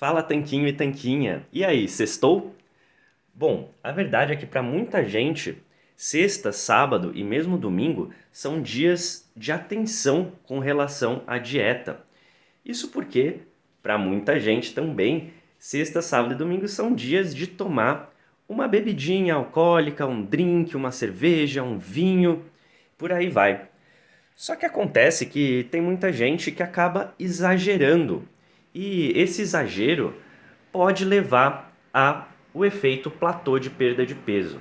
Fala Tanquinho e Tanquinha. E aí, sextou? Bom, a verdade é que para muita gente, sexta, sábado e mesmo domingo são dias de atenção com relação à dieta. Isso porque para muita gente também, sexta, sábado e domingo são dias de tomar uma bebidinha alcoólica, um drink, uma cerveja, um vinho, por aí vai. Só que acontece que tem muita gente que acaba exagerando e esse exagero pode levar a o efeito platô de perda de peso.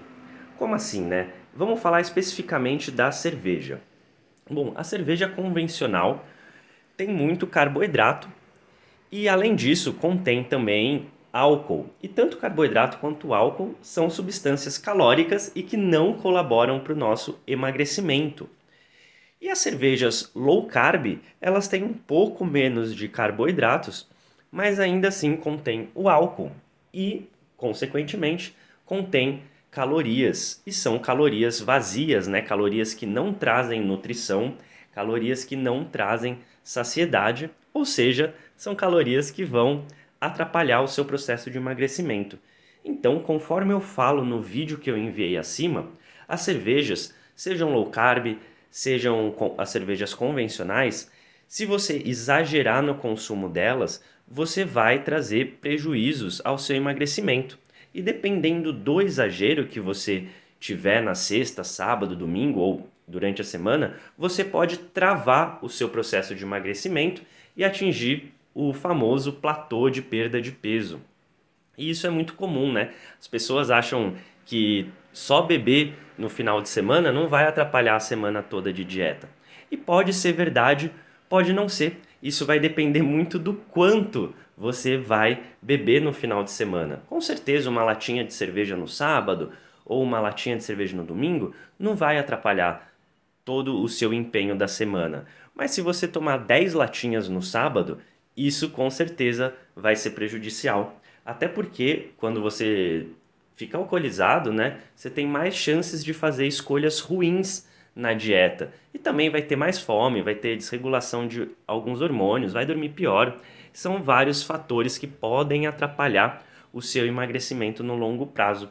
Como assim, né? Vamos falar especificamente da cerveja. Bom, a cerveja convencional tem muito carboidrato e além disso contém também álcool. E tanto carboidrato quanto álcool são substâncias calóricas e que não colaboram para o nosso emagrecimento. E as cervejas low carb, elas têm um pouco menos de carboidratos, mas ainda assim contém o álcool e, consequentemente, contém calorias e são calorias vazias, né? Calorias que não trazem nutrição, calorias que não trazem saciedade, ou seja, são calorias que vão atrapalhar o seu processo de emagrecimento. Então, conforme eu falo no vídeo que eu enviei acima, as cervejas, sejam low carb, sejam as cervejas convencionais, se você exagerar no consumo delas, você vai trazer prejuízos ao seu emagrecimento. E dependendo do exagero que você tiver na sexta, sábado, domingo ou durante a semana, você pode travar o seu processo de emagrecimento e atingir o famoso platô de perda de peso. E isso é muito comum, né? As pessoas acham que só beber no final de semana não vai atrapalhar a semana toda de dieta. E pode ser verdade, pode não ser. Isso vai depender muito do quanto você vai beber no final de semana. Com certeza, uma latinha de cerveja no sábado ou uma latinha de cerveja no domingo não vai atrapalhar todo o seu empenho da semana. Mas se você tomar 10 latinhas no sábado, isso com certeza vai ser prejudicial. Até porque quando você fica alcoolizado, né? Você tem mais chances de fazer escolhas ruins na dieta. E também vai ter mais fome, vai ter desregulação de alguns hormônios, vai dormir pior. São vários fatores que podem atrapalhar o seu emagrecimento no longo prazo.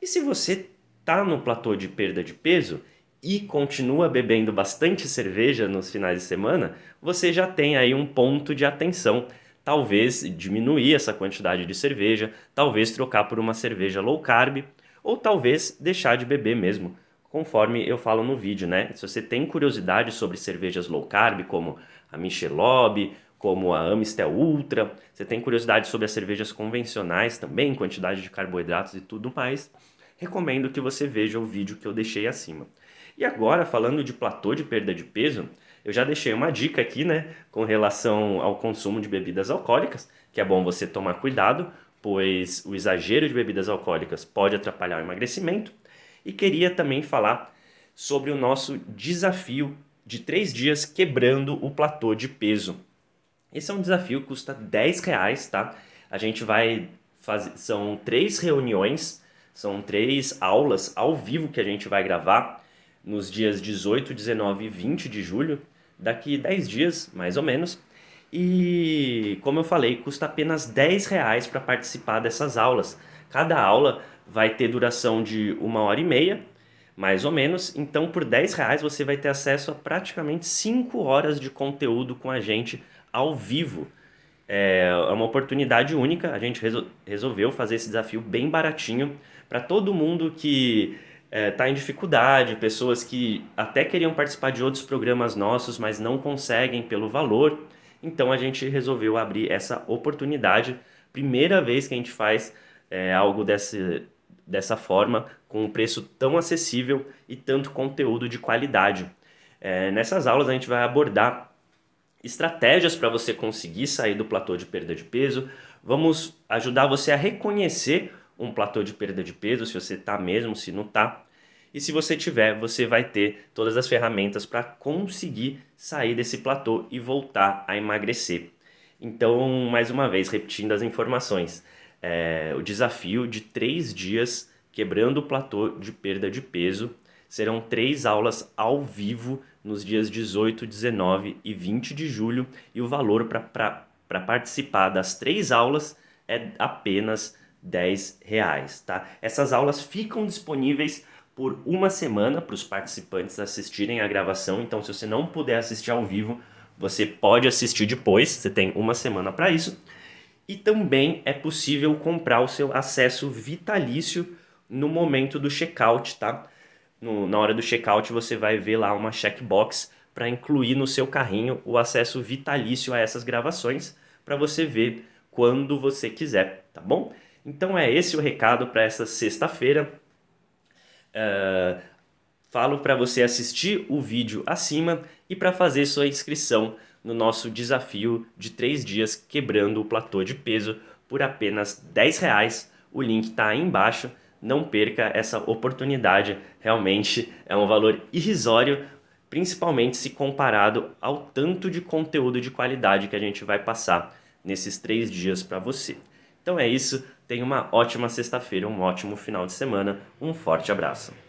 E se você está no platô de perda de peso e continua bebendo bastante cerveja nos finais de semana, você já tem aí um ponto de atenção talvez diminuir essa quantidade de cerveja, talvez trocar por uma cerveja low carb, ou talvez deixar de beber mesmo, conforme eu falo no vídeo, né? Se você tem curiosidade sobre cervejas low carb, como a Michelob, como a Amstel Ultra, você tem curiosidade sobre as cervejas convencionais também, quantidade de carboidratos e tudo mais, recomendo que você veja o vídeo que eu deixei acima. E agora, falando de platô de perda de peso, eu já deixei uma dica aqui, né, com relação ao consumo de bebidas alcoólicas, que é bom você tomar cuidado, pois o exagero de bebidas alcoólicas pode atrapalhar o emagrecimento. E queria também falar sobre o nosso desafio de três dias quebrando o platô de peso. Esse é um desafio que custa 10 reais, tá? A gente vai fazer. São três reuniões, são três aulas ao vivo que a gente vai gravar nos dias 18, 19 e 20 de julho daqui 10 dias, mais ou menos. E, como eu falei, custa apenas 10 reais para participar dessas aulas. Cada aula vai ter duração de uma hora e meia, mais ou menos. Então, por 10 reais você vai ter acesso a praticamente 5 horas de conteúdo com a gente ao vivo. É, é uma oportunidade única. A gente resol resolveu fazer esse desafio bem baratinho para todo mundo que está é, tá em dificuldade, pessoas que até queriam participar de outros programas nossos, mas não conseguem pelo valor. Então a gente resolveu abrir essa oportunidade. Primeira vez que a gente faz é, algo desse, dessa forma, com um preço tão acessível e tanto conteúdo de qualidade. É, nessas aulas a gente vai abordar estratégias para você conseguir sair do platô de perda de peso. Vamos ajudar você a reconhecer um platô de perda de peso, se você tá mesmo, se não tá. E se você tiver, você vai ter todas as ferramentas para conseguir sair desse platô e voltar a emagrecer. Então, mais uma vez, repetindo as informações, é, o desafio de três dias quebrando o platô de perda de peso serão três aulas ao vivo nos dias 18, 19 e 20 de julho e o valor para participar das três aulas é apenas 10 reais, tá? Essas aulas ficam disponíveis por uma semana para os participantes assistirem a gravação. Então, se você não puder assistir ao vivo, você pode assistir depois. Você tem uma semana para isso. E também é possível comprar o seu acesso vitalício no momento do checkout, tá? No, na hora do checkout você vai ver lá uma checkbox para incluir no seu carrinho o acesso vitalício a essas gravações para você ver quando você quiser, tá bom? Então é esse o recado para essa sexta-feira. Uh, falo para você assistir o vídeo acima e para fazer sua inscrição no nosso desafio de três dias quebrando o platô de peso por apenas 10 reais. O link está aí embaixo. Não perca essa oportunidade. Realmente é um valor irrisório, principalmente se comparado ao tanto de conteúdo de qualidade que a gente vai passar nesses três dias para você. Então é isso. Tenha uma ótima sexta-feira, um ótimo final de semana. Um forte abraço.